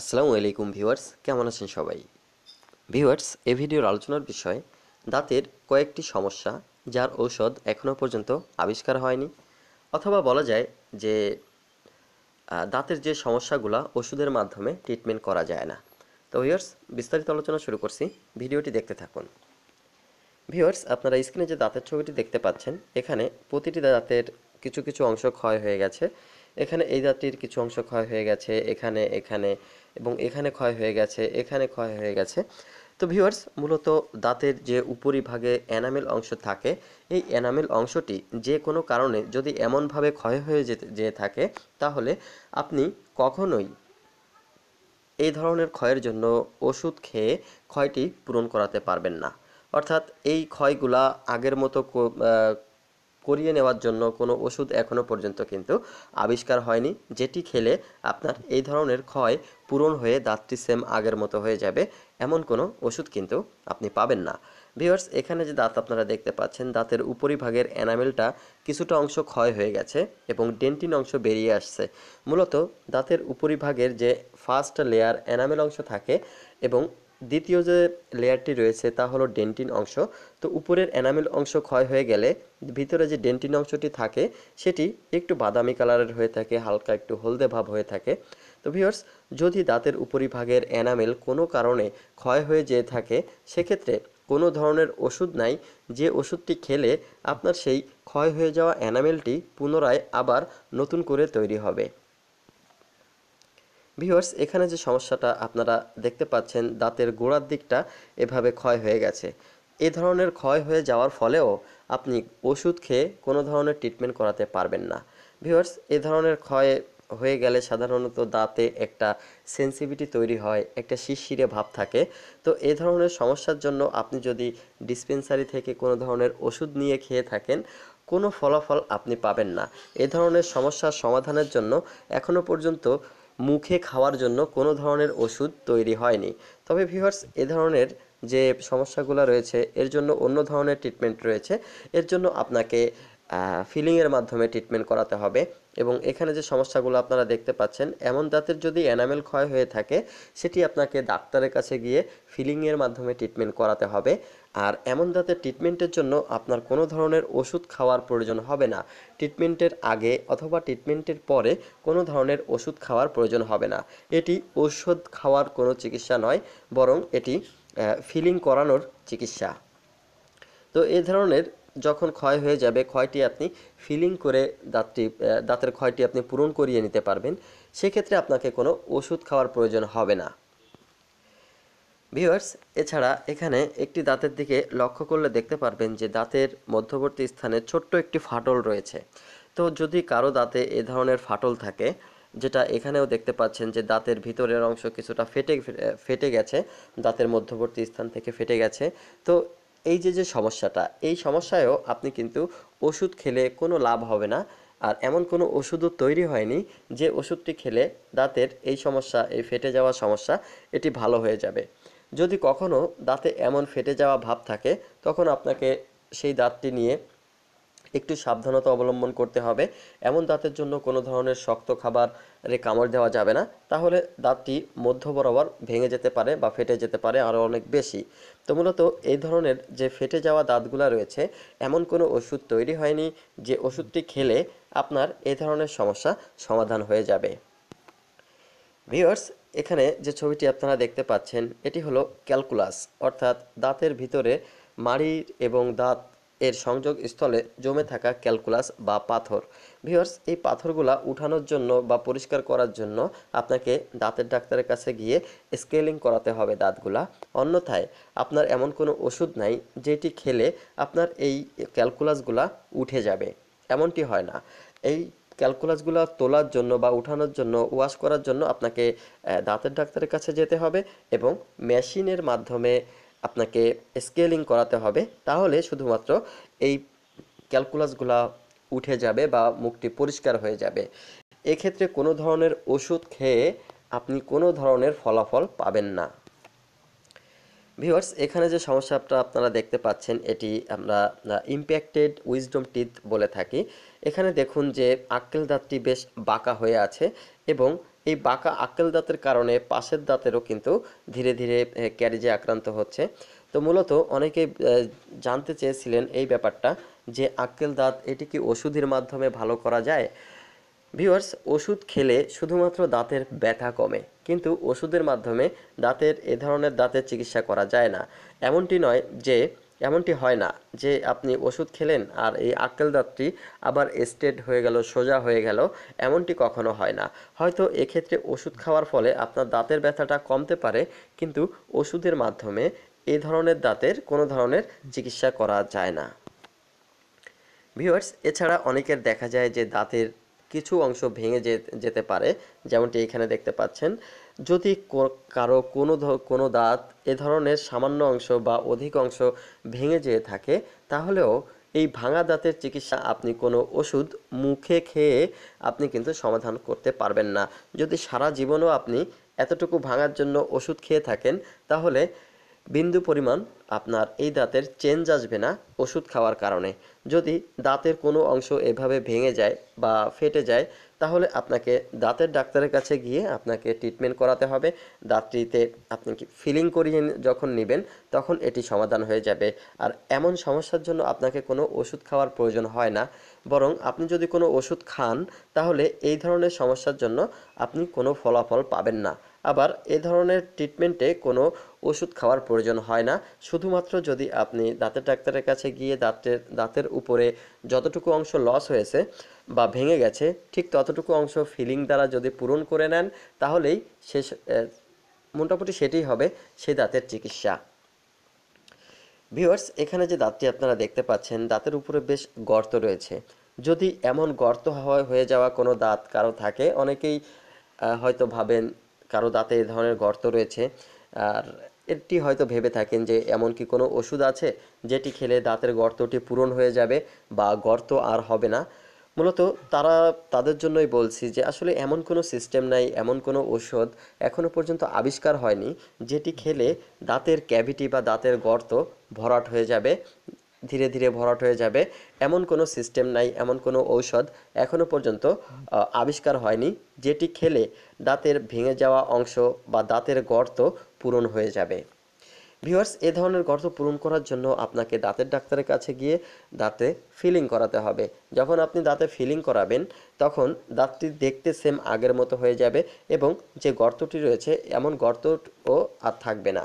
আসসালামু আলাইকুম ভিউয়ার্স কেমন আছেন সবাই ভিউয়ার্স এ ভিডিওর আলোচনার বিষয় দাঁতের কয়েকটি সমস্যা যার ঔষধ এখনও পর্যন্ত আবিষ্কার হয়নি অথবা বলা যায় যে দাঁতের যে সমস্যাগুলো ওষুধের মাধ্যমে ট্রিটমেন্ট করা যায় না তো ভিউয়ার্স বিস্তারিত আলোচনা শুরু করছি ভিডিওটি দেখতে থাকুন ভিউয়ার্স আপনারা স্ক্রিনে যে দাঁতের ছবিটি দেখতে পাচ্ছেন এখানে প্রতিটি দাঁতের কিছু কিছু অংশ ক্ষয় হয়ে গেছে এখানে এই জাতির কিছু অংশ ক্ষয় হয়ে গেছে এখানে এখানে এবং এখানে ক্ষয় হয়ে গেছে এখানে ক্ষয় হয়ে গেছে তো ভিউয়ার্স মূলত দাঁতের যে উপরিভাগে এনামেল অংশ থাকে এই এনামেল অংশটি যে কোনো কারণে যদি এমনভাবে ক্ষয় হয়ে যেতে যেয়ে থাকে তাহলে আপনি কখনোই এই ধরনের ক্ষয়ের জন্য ওষুধ খেয়ে ক্ষয়টি পূরণ করাতে পারবেন না অর্থাৎ এই ক্ষয়গুলা আগের মতো করিয়ে নেওয়ার জন্য কোনো ওষুধ এখনও পর্যন্ত কিন্তু আবিষ্কার হয়নি যেটি খেলে আপনার এই ধরনের ক্ষয় পূরণ হয়ে দাঁতটি সেম আগের মতো হয়ে যাবে এমন কোনো ওষুধ কিন্তু আপনি পাবেন না ভিওয়ার্স এখানে যে দাঁত আপনারা দেখতে পাচ্ছেন দাঁতের উপরিভাগের এনামেলটা কিছুটা অংশ ক্ষয় হয়ে গেছে এবং ডেন্টিন অংশ বেরিয়ে আসছে মূলত দাঁতের উপরিভাগের যে ফার্স্ট লেয়ার এনামেল অংশ থাকে এবং দ্বিতীয় যে লেয়ারটি রয়েছে তা হলো ডেন্টিন অংশ তো উপরের এনামেল অংশ ক্ষয় হয়ে গেলে ভিতরে যে ডেন্টিন অংশটি থাকে সেটি একটু বাদামি কালারের হয়ে থাকে হালকা একটু হলদে ভাব হয়ে থাকে তো ভিওর্স যদি দাঁতের উপরিভাগের এনামেল কোনো কারণে ক্ষয় হয়ে যেয়ে থাকে সেক্ষেত্রে কোনো ধরনের ওষুধ নাই যে ওষুধটি খেলে আপনার সেই ক্ষয় হয়ে যাওয়া এনামেলটি পুনরায় আবার নতুন করে তৈরি হবে ভিউয়ার্স এখানে যে সমস্যাটা আপনারা দেখতে পাচ্ছেন দাঁতের গোড়ার দিকটা এভাবে ক্ষয় হয়ে গেছে এ ধরনের ক্ষয় হয়ে যাওয়ার ফলেও আপনি ওষুধ খেয়ে কোনো ধরনের ট্রিটমেন্ট করাতে পারবেন না ভিউয়ার্স এ ধরনের ক্ষয় হয়ে গেলে সাধারণত দাঁতে একটা সেন্সিভিটি তৈরি হয় একটা শিরশিরে ভাব থাকে তো এ ধরনের সমস্যার জন্য আপনি যদি ডিসপেন্সারি থেকে কোনো ধরনের ওষুধ নিয়ে খেয়ে থাকেন কোনো ফলাফল আপনি পাবেন না এ ধরনের সমস্যার সমাধানের জন্য এখনও পর্যন্ত মুখে খাওয়ার জন্য কোনো ধরনের ওষুধ তৈরি হয়নি তবে ভিউয়ার্স এ ধরনের যে সমস্যাগুলো রয়েছে এর জন্য অন্য ধরনের ট্রিটমেন্ট রয়েছে এর জন্য আপনাকে ফিলিংয়ের মাধ্যমে ট্রিটমেন্ট করাতে হবে এবং এখানে যে সমস্যাগুলো আপনারা দেখতে পাচ্ছেন এমন দাঁতের যদি এনামেল ক্ষয় হয়ে থাকে সেটি আপনাকে ডাক্তারের কাছে গিয়ে ফিলিংয়ের মাধ্যমে ট্রিটমেন্ট করাতে হবে আর এমন দাঁতের ট্রিটমেন্টের জন্য আপনার কোনো ধরনের ওষুধ খাওয়ার প্রয়োজন হবে না ট্রিটমেন্টের আগে অথবা ট্রিটমেন্টের পরে কোনো ধরনের ওষুধ খাওয়ার প্রয়োজন হবে না এটি ওষুধ খাওয়ার কোনো চিকিৎসা নয় বরং এটি ফিলিং করানোর চিকিৎসা তো এ ধরনের যখন ক্ষয় হয়ে যাবে ক্ষয়টি আপনি ফিলিং করে দাঁতটি দাঁতের ক্ষয়টি আপনি পূরণ করিয়ে নিতে পারবেন সেক্ষেত্রে আপনাকে কোনো ওষুধ খাওয়ার প্রয়োজন হবে না ভিওয়ার্স এছাড়া এখানে একটি দাঁতের দিকে লক্ষ্য করলে দেখতে পারবেন যে দাঁতের মধ্যবর্তী স্থানে ছোট্ট একটি ফাটল রয়েছে তো যদি কারো দাঁতে এ ধরনের ফাটল থাকে যেটা এখানেও দেখতে পাচ্ছেন যে দাঁতের ভিতরের অংশ কিছুটা ফেটে ফেটে গেছে দাঁতের মধ্যবর্তী স্থান থেকে ফেটে গেছে তো এই যে যে সমস্যাটা এই সমস্যায়ও আপনি কিন্তু ওষুধ খেলে কোনো লাভ হবে না আর এমন কোনো ওষুধও তৈরি হয়নি যে ওষুধটি খেলে দাঁতের এই সমস্যা এই ফেটে যাওয়া সমস্যা এটি ভালো হয়ে যাবে যদি কখনও দাঁতে এমন ফেটে যাওয়া ভাব থাকে তখন আপনাকে সেই দাঁতটি নিয়ে একটু সাবধানতা অবলম্বন করতে হবে এমন দাঁতের জন্য কোনো ধরনের শক্ত খাবারে কামড় দেওয়া যাবে না তাহলে দাঁতটি মধ্য বরাবর ভেঙে যেতে পারে বা ফেটে যেতে পারে আরও অনেক বেশি তো মূলত এই ধরনের যে ফেটে যাওয়া দাঁতগুলা রয়েছে এমন কোনো ওষুধ তৈরি হয়নি যে ওষুধটি খেলে আপনার এ ধরনের সমস্যা সমাধান হয়ে যাবে ভিওর্স এখানে যে ছবিটি আপনারা দেখতে পাচ্ছেন এটি হলো ক্যালকুলাস অর্থাৎ দাঁতের ভিতরে মাড়ির এবং দাঁত এর সংযোগ স্থলে জমে থাকা ক্যালকুলাস বা পাথর ভিওর্স এই পাথরগুলা উঠানোর জন্য বা পরিষ্কার করার জন্য আপনাকে দাঁতের ডাক্তারের কাছে গিয়ে স্কেলিং করাতে হবে দাঁতগুলা অন্যথায় আপনার এমন কোনো ওষুধ নাই যেটি খেলে আপনার এই ক্যালকুলাসগুলা উঠে যাবে এমনটি হয় না এই ক্যালকুলাসগুলো তোলার জন্য বা উঠানোর জন্য ওয়াশ করার জন্য আপনাকে দাঁতের ডাক্তারের কাছে যেতে হবে এবং মেশিনের মাধ্যমে আপনাকে স্কেলিং করাতে হবে তাহলে শুধুমাত্র এই ক্যালকুলাসগুলা উঠে যাবে বা মুখটি পরিষ্কার হয়ে যাবে এক্ষেত্রে কোনো ধরনের ওষুধ খেয়ে আপনি কোনো ধরনের ফলাফল পাবেন না ভিউয়ার্স এখানে যে সমস্যাটা আপনারা দেখতে পাচ্ছেন এটি আমরা ইম্প্যাক্টেড উইজডম টিথ বলে থাকি এখানে দেখুন যে আক্কেল দাঁতটি বেশ বাঁকা হয়ে আছে এবং এই বাঁকা আক্কেল দাঁতের কারণে পাশের দাঁতেরও কিন্তু ধীরে ধীরে ক্যারিজে আক্রান্ত হচ্ছে তো মূলত অনেকে জানতে চেয়েছিলেন এই ব্যাপারটা যে আক্কেল দাঁত এটি কি ওষুধের মাধ্যমে ভালো করা যায় ভিওয়ার্স ওষুধ খেলে শুধুমাত্র দাঁতের ব্যথা কমে কিন্তু ওষুধের মাধ্যমে দাঁতের এ ধরনের দাঁতের চিকিৎসা করা যায় না এমনটি নয় যে এমনটি হয় না যে আপনি ওষুধ খেলেন আর এই আক্কেল দাঁতটি আবার স্টেট হয়ে গেল সোজা হয়ে গেল এমনটি কখনো হয় না হয়তো এক্ষেত্রে ওষুধ খাওয়ার ফলে আপনার দাঁতের ব্যথাটা কমতে পারে কিন্তু ওষুধের মাধ্যমে এ ধরনের দাঁতের কোনো ধরনের চিকিৎসা করা যায় না ভিওয়ার্স এছাড়া অনেকের দেখা যায় যে দাঁতের কিছু অংশ ভেঙে যেতে পারে যেমনটি এখানে দেখতে পাচ্ছেন যদি কারো কোনো কোনো দাঁত এ ধরনের সামান্য অংশ বা অধিক অংশ ভেঙে যেয়ে থাকে তাহলেও এই ভাঙা দাঁতের চিকিৎসা আপনি কোনো ওষুধ মুখে খেয়ে আপনি কিন্তু সমাধান করতে পারবেন না যদি সারা জীবনও আপনি এতটুকু ভাঙার জন্য ওষুধ খেয়ে থাকেন তাহলে বিন্দু পরিমাণ আপনার এই দাঁতের চেঞ্জ আসবে না ওষুধ খাওয়ার কারণে যদি দাঁতের কোনো অংশ এভাবে ভেঙে যায় বা ফেটে যায় তাহলে আপনাকে দাঁতের ডাক্তারের কাছে গিয়ে আপনাকে ট্রিটমেন্ট করাতে হবে দাঁতটিতে আপনি কি ফিলিং করিয়ে যখন নেবেন তখন এটি সমাধান হয়ে যাবে আর এমন সমস্যার জন্য আপনাকে কোনো ওষুধ খাওয়ার প্রয়োজন হয় না বরং আপনি যদি কোনো ওষুধ খান তাহলে এই ধরনের সমস্যার জন্য আপনি কোনো ফলাফল পাবেন না আবার এ ধরনের ট্রিটমেন্টে কোনো ওষুধ খাওয়ার প্রয়োজন হয় না শুধুমাত্র যদি আপনি দাঁতের ডাক্তারের কাছে গিয়ে দাঁতের দাঁতের উপরে যতটুকু অংশ লস হয়েছে বা ভেঙে গেছে ঠিক ততটুকু অংশ ফিলিং দ্বারা যদি পূরণ করে নেন তাহলেই শেষ মোটামুটি সেটাই হবে সেই দাঁতের চিকিৎসা ভিওয়ার্স এখানে যে দাঁতটি আপনারা দেখতে পাচ্ছেন দাঁতের উপরে বেশ গর্ত রয়েছে যদি এমন গর্ত হয়ে যাওয়া কোনো দাঁত কারো থাকে অনেকেই হয়তো ভাবেন কারো দাঁতে এ ধরনের গর্ত রয়েছে আর এটি হয়তো ভেবে থাকেন যে এমন কি কোনো ওষুধ আছে যেটি খেলে দাঁতের গর্তটি পূরণ হয়ে যাবে বা গর্ত আর হবে না মূলত তারা তাদের জন্যই বলছি যে আসলে এমন কোনো সিস্টেম নাই এমন কোনো ওষুধ এখনও পর্যন্ত আবিষ্কার হয়নি যেটি খেলে দাঁতের ক্যাভিটি বা দাঁতের গর্ত ভরাট হয়ে যাবে ধীরে ধীরে ভরাট হয়ে যাবে এমন কোনো সিস্টেম নাই এমন কোনো ঔষধ এখনও পর্যন্ত আবিষ্কার হয়নি যেটি খেলে দাঁতের ভেঙে যাওয়া অংশ বা দাঁতের গর্ত পূরণ হয়ে যাবে ভিওয়ার্স এ ধরনের গর্ত পূরণ করার জন্য আপনাকে দাঁতের ডাক্তারের কাছে গিয়ে দাঁতে ফিলিং করাতে হবে যখন আপনি দাঁতে ফিলিং করাবেন তখন দাঁতটি দেখতে সেম আগের মতো হয়ে যাবে এবং যে গর্তটি রয়েছে এমন গর্তও আর থাকবে না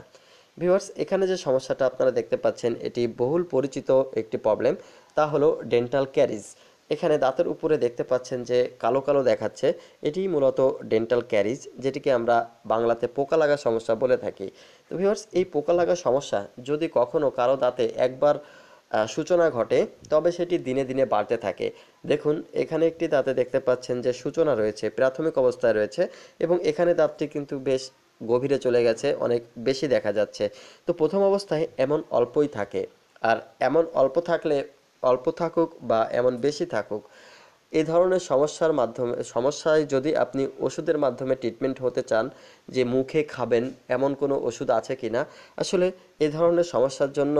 ভিউয়ার্স এখানে যে সমস্যাটা আপনারা দেখতে পাচ্ছেন এটি বহুল পরিচিত একটি প্রবলেম তা হলো ডেন্টাল ক্যারিজ এখানে দাঁতের উপরে দেখতে পাচ্ছেন যে কালো কালো দেখাচ্ছে এটি মূলত ডেন্টাল ক্যারিজ যেটিকে আমরা বাংলাতে পোকা লাগা সমস্যা বলে থাকি তো ভিউয়ার্স এই পোকা লাগা সমস্যা যদি কখনও কারো দাঁতে একবার সূচনা ঘটে তবে সেটি দিনে দিনে বাড়তে থাকে দেখুন এখানে একটি দাঁতে দেখতে পাচ্ছেন যে সূচনা রয়েছে প্রাথমিক অবস্থায় রয়েছে এবং এখানে দাঁতটি কিন্তু বেশ গভীরে চলে গেছে অনেক বেশি দেখা যাচ্ছে তো প্রথম অবস্থায় এমন অল্পই থাকে আর এমন অল্প থাকলে অল্প থাকুক বা এমন বেশি থাকুক এ ধরনের সমস্যার মাধ্যমে সমস্যায় যদি আপনি ওষুধের মাধ্যমে ট্রিটমেন্ট হতে চান যে মুখে খাবেন এমন কোনো ওষুধ আছে কি না আসলে এ ধরনের সমস্যার জন্য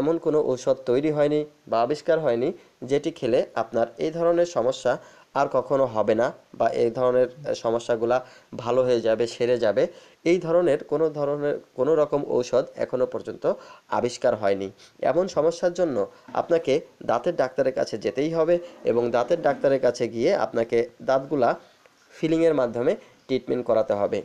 এমন কোনো ঔষধ তৈরি হয়নি বা আবিষ্কার হয়নি যেটি খেলে আপনার এই ধরনের সমস্যা আর কখনো হবে না বা এই ধরনের সমস্যাগুলা ভালো হয়ে যাবে সেরে যাবে এই ধরনের কোনো ধরনের কোনো রকম ঔষধ এখনও পর্যন্ত আবিষ্কার হয়নি এমন সমস্যার জন্য আপনাকে দাঁতের ডাক্তারের কাছে যেতেই হবে এবং দাঁতের ডাক্তারের কাছে গিয়ে আপনাকে দাঁতগুলা ফিলিংয়ের মাধ্যমে ট্রিটমেন্ট করাতে হবে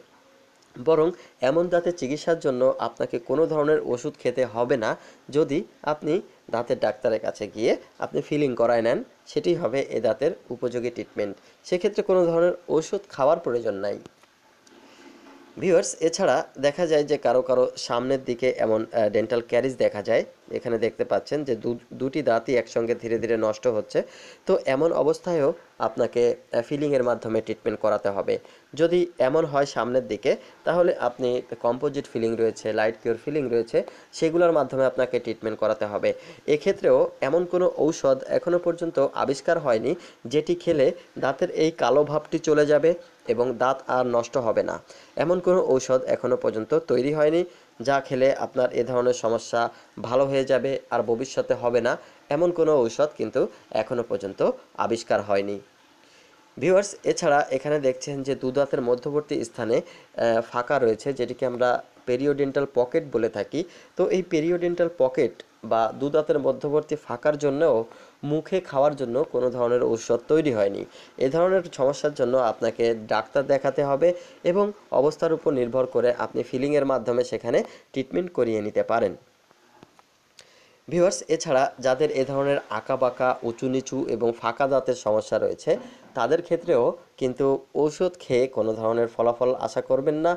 বরং এমন দাঁতের চিকিৎসার জন্য আপনাকে কোনো ধরনের ওষুধ খেতে হবে না যদি আপনি দাঁতের ডাক্তারের কাছে গিয়ে আপনি ফিলিং করায় নেন সেটি হবে এ দাঁতের উপযোগী ট্রিটমেন্ট সেক্ষেত্রে কোনো ধরনের ওষুধ খাওয়ার প্রয়োজন নাই ভিউয়ার্স এছাড়া দেখা যায় যে কারো কারো সামনের দিকে এমন ডেন্টাল ক্যারিজ দেখা যায় এখানে দেখতে পাচ্ছেন যে দুটি দাঁতই একসঙ্গে ধীরে ধীরে নষ্ট হচ্ছে তো এমন অবস্থায়ও আপনাকে ফিলিংয়ের মাধ্যমে ট্রিটমেন্ট করাতে হবে যদি এমন হয় সামনের দিকে তাহলে আপনি কম্পোজিট ফিলিং রয়েছে লাইট পিওর ফিলিং রয়েছে সেগুলোর মাধ্যমে আপনাকে ট্রিটমেন্ট করাতে হবে এক্ষেত্রেও এমন কোনো ঔষধ এখনও পর্যন্ত আবিষ্কার হয়নি যেটি খেলে দাঁতের এই কালো ভাবটি চলে যাবে এবং দাঁত আর নষ্ট হবে না এমন কোনো ঔষধ এখনও পর্যন্ত তৈরি হয়নি যা খেলে আপনার এ ধরনের সমস্যা ভালো হয়ে যাবে আর ভবিষ্যতে হবে না এমন কোনো ঔষধ কিন্তু এখনও পর্যন্ত আবিষ্কার হয়নি ভিউয়ার্স এছাড়া এখানে দেখছেন যে দুদাঁতের মধ্যবর্তী স্থানে ফাঁকা রয়েছে যেটিকে আমরা পেরিওডেন্টাল পকেট বলে থাকি তো এই পেরিওডেন্টাল পকেট বা দুদাঁতের মধ্যবর্তী ফাঁকার জন্যও মুখে খাওয়ার জন্য কোনো ধরনের ঔষধ তৈরি হয়নি এ ধরনের সমস্যার জন্য আপনাকে ডাক্তার দেখাতে হবে এবং অবস্থার উপর নির্ভর করে আপনি ফিলিংয়ের মাধ্যমে সেখানে ট্রিটমেন্ট করিয়ে নিতে পারেন ভিউয়ার্স এছাড়া যাদের এ ধরনের আঁকা বাঁকা উঁচু নিচু এবং ফাঁকা দাঁতের সমস্যা রয়েছে তাদের ক্ষেত্রেও কিন্তু ঔষধ খেয়ে কোনো ধরনের ফলাফল আশা করবেন না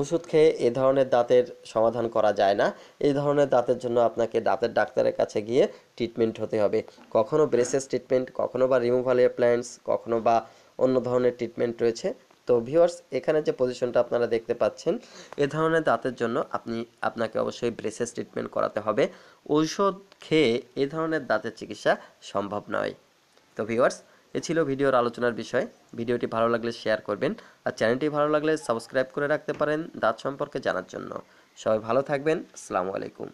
ওষুধ খেয়ে এ ধরনের দাঁতের সমাধান করা যায় না এই ধরনের দাঁতের জন্য আপনাকে দাঁতের ডাক্তারের কাছে গিয়ে ট্রিটমেন্ট হতে হবে কখনো ব্রেসেস ট্রিটমেন্ট কখনো বা রিমুভাল প্ল্যান্টস কখনো বা অন্য ধরনের ট্রিটমেন্ট রয়েছে তো ভিউয়ার্স এখানে যে পজিশনটা আপনারা দেখতে পাচ্ছেন এ ধরনের দাঁতের জন্য আপনি আপনাকে অবশ্যই ব্রেসেস ট্রিটমেন্ট করাতে হবে ঔষধ খেয়ে এ ধরনের দাঁতের চিকিৎসা সম্ভব নয় তো ভিউয়ার্স এ ছিল ভিডিওর আলোচনার বিষয় ভিডিওটি ভালো লাগলে শেয়ার করবেন আর চ্যানেলটি ভালো লাগলে সাবস্ক্রাইব করে রাখতে পারেন দাঁত সম্পর্কে জানার জন্য সবাই ভালো থাকবেন আসসালামু আলাইকুম